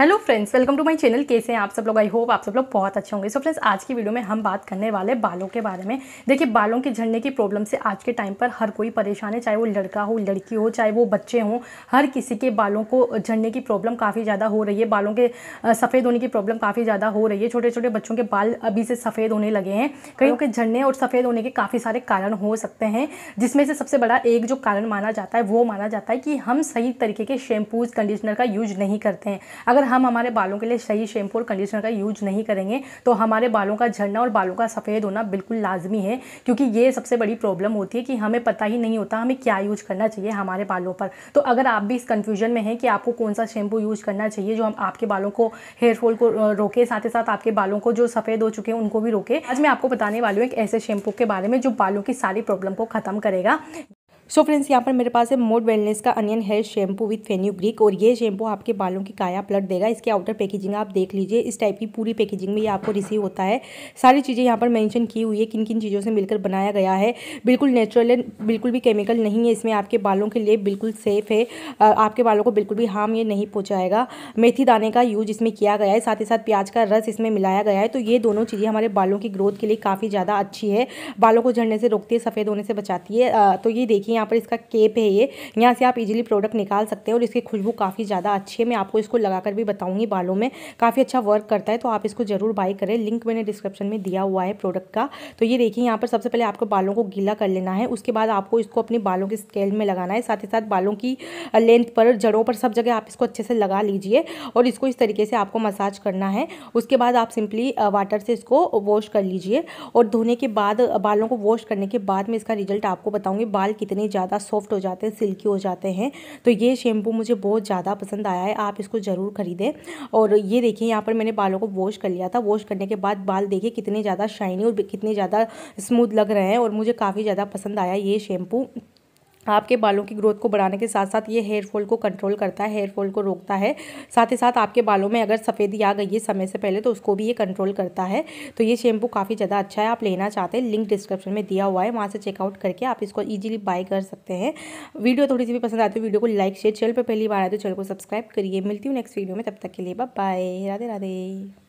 hello friends welcome to my channel कैसे हैं आप सब लोग आई होप आप सब लोग बहुत अच्छे होंगे सो so फ्रेंड्स आज की वीडियो में हम बात करने वाले बालों के बारे में देखिए बालों के झड़ने की प्रॉब्लम से आज के टाइम पर हर कोई परेशान है चाहे वो लड़का हो लड़की हो चाहे वो बच्चे हो हर किसी के बालों को झड़ने की प्रॉब्लम काफ़ी ज़्यादा हो रही है बालों के सफ़ेद होने की प्रॉब्लम काफ़ी ज़्यादा हो रही है छोटे छोटे बच्चों के बाल अभी से सफ़ेद होने लगे हैं कईयों के झड़ने और सफ़ेद होने के काफ़ी सारे कारण हो सकते हैं जिसमें से सबसे बड़ा एक जो कारण माना जाता है वो माना जाता है कि हम सही तरीके के शैम्पूज़ कंडीशनर का यूज नहीं करते हैं अगर हम हमारे बालों के लिए सही शैम्पू और कंडीशनर का यूज नहीं करेंगे तो हमारे बालों का झड़ना और बालों का सफ़ेद होना बिल्कुल लाजमी है क्योंकि ये सबसे बड़ी प्रॉब्लम होती है कि हमें पता ही नहीं होता हमें क्या यूज करना चाहिए हमारे बालों पर तो अगर आप भी इस कन्फ्यूजन में हैं कि आपको कौन सा शैम्पू यूज करना चाहिए जो हम आपके बालों को हेयरफॉल को रोके साथ ही साथ आपके बालों को जो सफ़ेद हो चुके हैं उनको भी रोके आज मैं आपको बताने वाली हूँ एक ऐसे शैम्पू के बारे में जो बालों की सारी प्रॉब्लम को ख़त्म करेगा सो फ्रेंड्स यहाँ पर मेरे पास है मोड वेलनेस का onion hair shampoo with fenugreek और ये शैम्पू आपके बालों की काया पलट देगा इसकी आउटर पैकेजिंग आप देख लीजिए इस टाइप की पूरी पैकेजिंग में ये आपको रिसीव होता है सारी चीज़ें यहाँ पर मैंशन की हुई है किन किन चीज़ों से मिलकर बनाया गया है बिल्कुल नेचुरल है बिल्कुल भी केमिकल नहीं है इसमें आपके बालों के लिए बिल्कुल सेफ़ है आपके बालों को बिल्कुल भी हार्म ये नहीं पहुँचाएगा मेथी दाने का यूज इसमें किया गया है साथ ही साथ प्याज का रस इसमें मिलाया गया है तो ये दोनों चीज़ें हमारे बालों की ग्रोथ के लिए काफ़ी ज़्यादा अच्छी है बालों को झड़ने से रोकती है सफ़ेद होने से बचाती है तो ये देखिए यहाँ पर इसका केप है ये यहाँ से आप इजीली प्रोडक्ट निकाल सकते हैं और इसकी खुशबू काफ़ी ज़्यादा अच्छी है मैं आपको इसको लगाकर भी बताऊँगी बालों में काफ़ी अच्छा वर्क करता है तो आप इसको ज़रूर बाई करें लिंक मैंने डिस्क्रिप्शन में दिया हुआ है प्रोडक्ट का तो ये देखिए यहाँ पर सबसे पहले आपको बालों को गीला कर लेना है उसके बाद आपको इसको अपने बालों के स्केल में लगाना है साथ ही साथ बालों की लेंथ पर जड़ों पर सब जगह आप इसको अच्छे से लगा लीजिए और इसको इस तरीके से आपको मसाज करना है उसके बाद आप सिंपली वाटर से इसको वॉश कर लीजिए और धोने के बाद बालों को वॉश करने के बाद में इसका रिजल्ट आपको बताऊंगी बाल कितने हैं ज़्यादा सॉफ्ट हो जाते हैं सिल्की हो जाते हैं तो ये शैम्पू मुझे बहुत ज़्यादा पसंद आया है आप इसको ज़रूर ख़रीदें और ये देखिए यहाँ पर मैंने बालों को वॉश कर लिया था वॉश करने के बाद बाल देखिए कितने ज़्यादा शाइनी और कितने ज़्यादा स्मूथ लग रहे हैं और मुझे काफ़ी ज़्यादा पसंद आया ये शैम्पू आपके बालों की ग्रोथ को बढ़ाने के साथ साथ ये हेयर फॉल को कंट्रोल करता है हेयर फॉल को रोकता है साथ ही साथ आपके बालों में अगर सफ़ेदी आ गई है समय से पहले तो उसको भी ये कंट्रोल करता है तो ये शैम्पू काफ़ी ज़्यादा अच्छा है आप लेना चाहते हैं लिंक डिस्क्रिप्शन में दिया हुआ है वहाँ से चेकआउट करके आप इसको ईजिली बाय कर सकते हैं वीडियो थोड़ी सी भी पसंद आती है तो वीडियो को लाइक शेयर चैनल पर पहली बार आए तो चैनल को सब्सक्राइब करिए मिलती हूँ नेक्स्ट वीडियो में तब तक के लिए बाय राधे राधे